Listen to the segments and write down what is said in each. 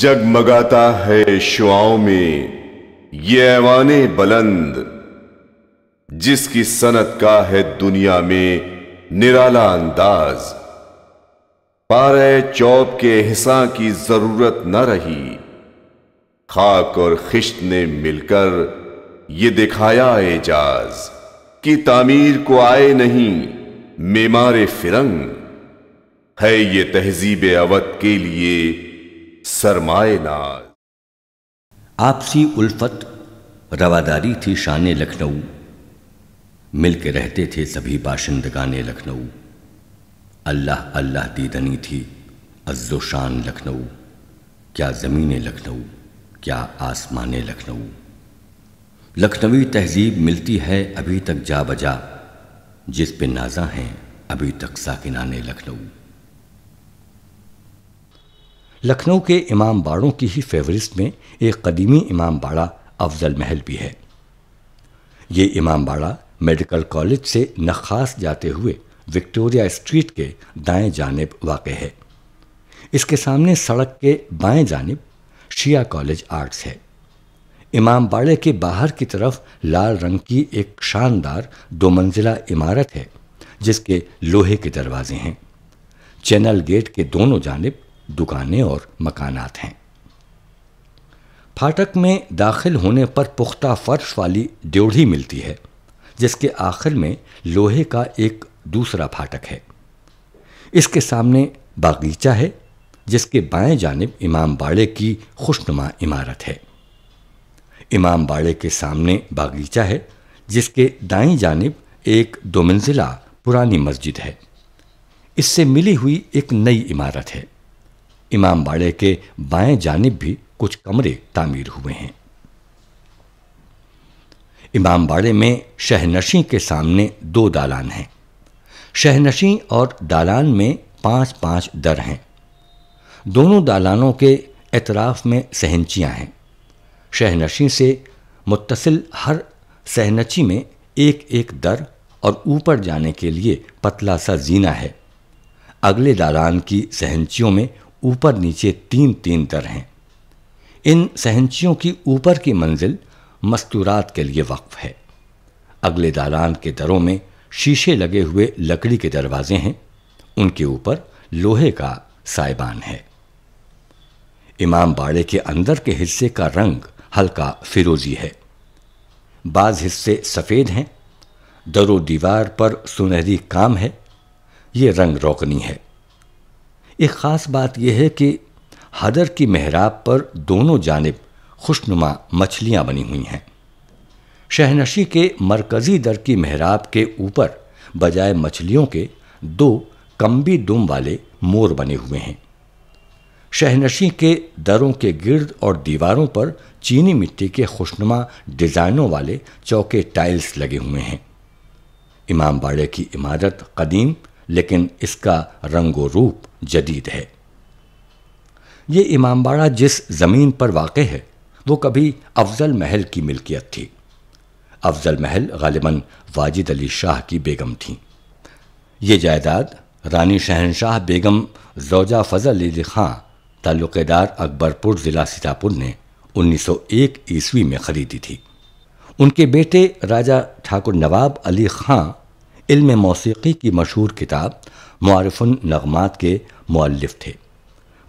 جگ مگاتا ہے شعاؤں میں یہ ایوان بلند جس کی صنعت کا ہے دنیا میں نرالا انداز پارے چوب کے حساں کی ضرورت نہ رہی خاک اور خشت نے مل کر یہ دکھایا اعجاز کی تعمیر کو آئے نہیں میمار فرنگ ہے یہ تہذیب اوت کے لیے سرمائے ناز آپسی الفت رواداری تھی شان لکھنؤ مل کے رہتے تھے سبھی باشندگان لکھنؤ اللہ اللہ دیدنی تھی عز و شان لکھنؤ کیا زمین لکھنؤ کیا آسمان لکھنؤ لکھنوی تہذیب ملتی ہے ابھی تک جا بجا جس پہ نازاں ہیں ابھی تک ساکنان لکھنؤ لکھنؤ کے امام باڑوں کی ہی فیورسٹ میں ایک قدیمی امام باڑہ افضل محل بھی ہے یہ امام باڑہ میڈیکل کالج سے نخاس جاتے ہوئے وکٹوریا اسٹریٹ کے دائیں جانب واقع ہے اس کے سامنے سڑک کے بائیں جانب شیعہ کالج آرٹس ہے امام باڑے کے باہر کی طرف لال رنگ کی ایک شاندار دو منزلہ عمارت ہے جس کے لوہے کے دروازے ہیں چینل گیٹ کے دونوں جانب دکانیں اور مکانات ہیں پھاٹک میں داخل ہونے پر پختہ فرش والی ڈیوڑھی ملتی ہے جس کے آخر میں لوہے کا ایک دوسرا پھاٹک ہے اس کے سامنے باغیچہ ہے جس کے بائیں جانب امام باڑے کی خوشنما عمارت ہے امام باڑے کے سامنے باغیچہ ہے جس کے دائیں جانب ایک دو منزلہ پرانی مسجد ہے اس سے ملی ہوئی ایک نئی عمارت ہے امام باڑے کے بائیں جانب بھی کچھ کمرے تعمیر ہوئے ہیں امام باڑے میں شہنشی کے سامنے دو دالان ہیں شہنشی اور دالان میں پانچ پانچ در ہیں دونوں دالانوں کے اطراف میں سہنچیاں ہیں شہنشی سے متصل ہر سہنچی میں ایک ایک در اور اوپر جانے کے لیے پتلا سا زینہ ہے اگلے دالان کی سہنچیوں میں اوپر نیچے تین تین در ہیں ان سہنچیوں کی اوپر کی منزل مستورات کے لیے وقف ہے اگلے دالان کے دروں میں شیشے لگے ہوئے لکڑی کے دروازے ہیں ان کے اوپر لوہے کا سائبان ہے امام باڑے کے اندر کے حصے کا رنگ ہلکا فیروزی ہے بعض حصے سفید ہیں در و دیوار پر سنہری کام ہے یہ رنگ روکنی ہے ایک خاص بات یہ ہے کہ حدر کی محراب پر دونوں جانب خوشنما مچھلیاں بنی ہوئی ہیں شہنشی کے مرکزی در کی محراب کے اوپر بجائے مچھلیوں کے دو کمبی دم والے مور بنے ہوئے ہیں شہنشی کے دروں کے گرد اور دیواروں پر چینی مٹی کے خوشنما ڈیزائنوں والے چوکے ٹائلز لگے ہوئے ہیں امام باڑے کی عمارت قدیم لیکن اس کا رنگ و روپ جدید ہے یہ امام باڑہ جس زمین پر واقع ہے وہ کبھی افضل محل کی ملکیت تھی افضل محل غالباً واجد علی شاہ کی بیگم تھیں یہ جائیداد رانی شہنشاہ بیگم زوجہ فضل علی خان تعلق دار اکبر پور ضلع سیتاپور نے انیس سو ایک عیسوی میں خریدی تھی ان کے بیٹے راجہ ٹھاکر نواب علی خان علم موسیقی کی مشہور کتاب معرف النغمات کے مؤلف تھے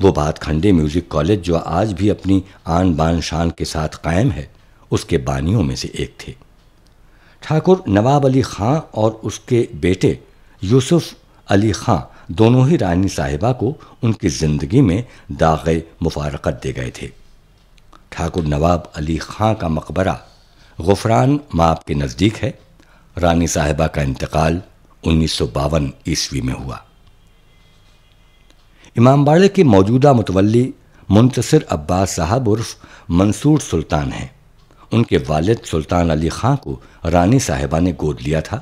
وہ بات کھنڈے میوزک کالج جو آج بھی اپنی آن بان شان کے ساتھ قائم ہے اس کے بانیوں میں سے ایک تھے ٹھاکر نواب علی خان اور اس کے بیٹے یوسف علی خان دونوں ہی رانی صاحبہ کو ان کی زندگی میں داغ مفارقت دے گئے تھے ٹھاکر نواب علی خان کا مقبرہ غفران ماپ کے نزدیک ہے رانی صاحبہ کا انتقال انیس سو باون عیسوی میں ہوا امام باڑے کے موجودہ متولی منتصر عباس صاحب عرف منصور سلطان ہیں ان کے والد سلطان علی خان کو رانی صاحبہ نے گود لیا تھا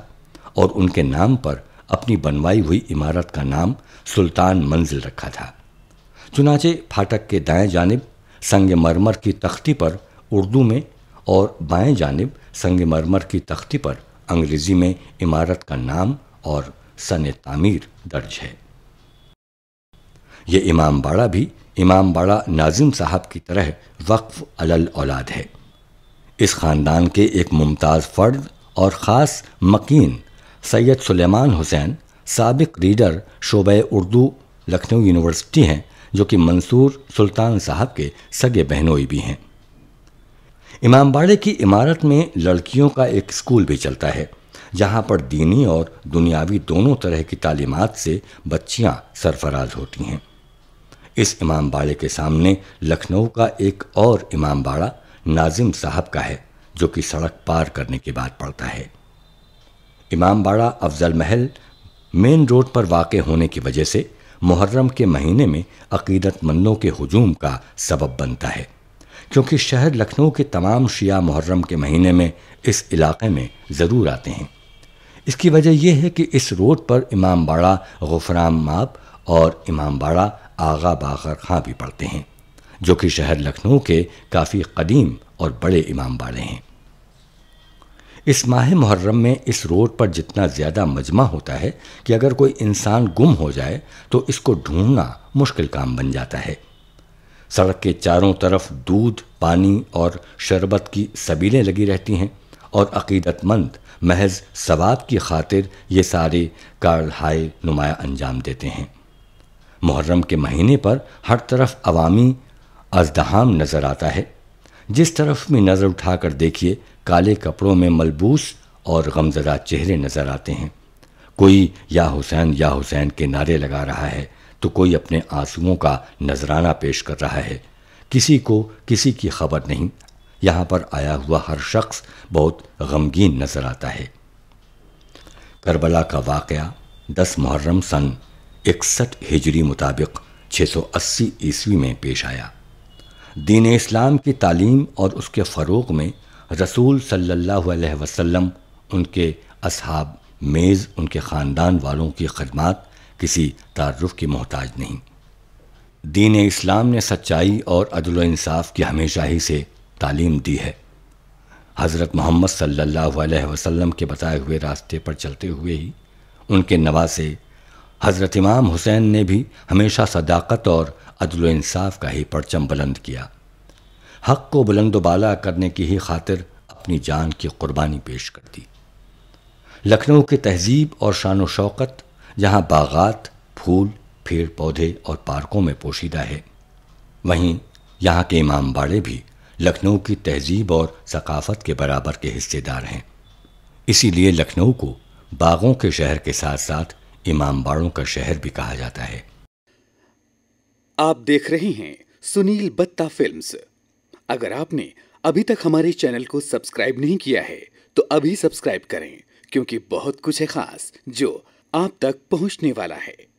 اور ان کے نام پر اپنی بنوائی ہوئی عمارت کا نام سلطان منزل رکھا تھا چنانچہ پھاٹک کے دائیں جانب سنگ مرمر کی تختی پر اردو میں اور بائیں جانب سنگ مرمر کی تختی پر انگریزی میں عمارت کا نام اور سن تعمیر درج ہے یہ امام باڑہ بھی امام باڑہ ناظم صاحب کی طرح وقف علل اولاد ہے اس خاندان کے ایک ممتاز فرد اور خاص مکین سید سلیمان حسین سابق ریڈر شعبہ اردو لکھنؤ یونیورسٹی ہیں جو کہ منصور سلطان صاحب کے سگے بہنوئی بھی ہیں امام باڑے کی عمارت میں لڑکیوں کا ایک اسکول بھی چلتا ہے جہاں پر دینی اور دنیاوی دونوں طرح کی تعلیمات سے بچیاں سرفراز ہوتی ہیں اس امام باڑے کے سامنے لکھنؤ کا ایک اور امام باڑہ ناظم صاحب کا ہے جو کہ سڑک پار کرنے کے بعد پڑتا ہے امام باڑہ افضل محل مین روڈ پر واقع ہونے کی وجہ سے محرم کے مہینے میں عقیدت مندوں کے ہجوم کا سبب بنتا ہے کیونکہ شہر لکھنؤ کے تمام شیعہ محرم کے مہینے میں اس علاقے میں ضرور آتے ہیں اس کی وجہ یہ ہے کہ اس روڈ پر امام باڑہ غفرام ماب اور امام باڑہ باغر خاں بھی پڑتے ہیں جو کہ شہر لکھنؤ کے کافی قدیم اور بڑے امام باڑے ہیں اس ماہ محرم میں اس روڈ پر جتنا زیادہ مجمع ہوتا ہے کہ اگر کوئی انسان گم ہو جائے تو اس کو ڈھونڈنا مشکل کام بن جاتا ہے سڑک کے چاروں طرف دودھ پانی اور شربت کی سبیلیں لگی رہتی ہیں اور عقیدت مند محض ثواب کی خاطر یہ سارے کارلہائے نمایاں انجام دیتے ہیں محرم کے مہینے پر ہر طرف عوامی ازدہام نظر آتا ہے جس طرف میں نظر اٹھا کر دیکھیے کالے کپڑوں میں ملبوس اور غمزدہ چہرے نظر آتے ہیں کوئی یا حسین یا حسین کے نعرے لگا رہا ہے تو کوئی اپنے آنسوؤں کا نذرانہ پیش کر رہا ہے کسی کو کسی کی خبر نہیں یہاں پر آیا ہوا ہر شخص بہت غمگین نظر آتا ہے کربلا کا واقعہ دس محرم سن اکسٹھ ہجری مطابق چھ سو اسی عیسوی میں پیش آیا دین اسلام کی تعلیم اور اس کے فروغ میں رسول صلی اللہ علیہ وسلم ان کے اصحاب میز ان کے خاندان والوں کی خدمات کسی تعارف کی محتاج نہیں دین اسلام نے سچائی اور عدل و انصاف کی ہمیشہ ہی سے تعلیم دی ہے حضرت محمد صلی اللہ علیہ وسلم کے بتائے ہوئے راستے پر چلتے ہوئے ہی ان کے نواسے حضرت امام حسین نے بھی ہمیشہ صداقت اور عدل و انصاف کا ہی پرچم بلند کیا حق کو بلند و بالا کرنے کی ہی خاطر اپنی جان کی قربانی پیش کر دی لکھنؤ کے تہذیب اور شان و شوقت باغات پھول اور پارکوں میں پوشیدہ ہے وہیں یہاں کے امام باڑے بھی کی تہذیب اور ثقافت کے برابر کے حصے دار ہیں اسی لیے لکھنؤ کو باغوں کے شہر کے ساتھ ساتھ امام باڑوں کا شہر بھی کہا جاتا ہے آپ دیکھ رہے ہیں سنیل فلمز اگر آپ نے ابھی تک ہمارے چینل کو سبسکرائب نہیں کیا ہے تو ابھی سبسکرائب کریں کیونکہ بہت کچھ ہے خاص جو آپ تک پہنچنے والا ہے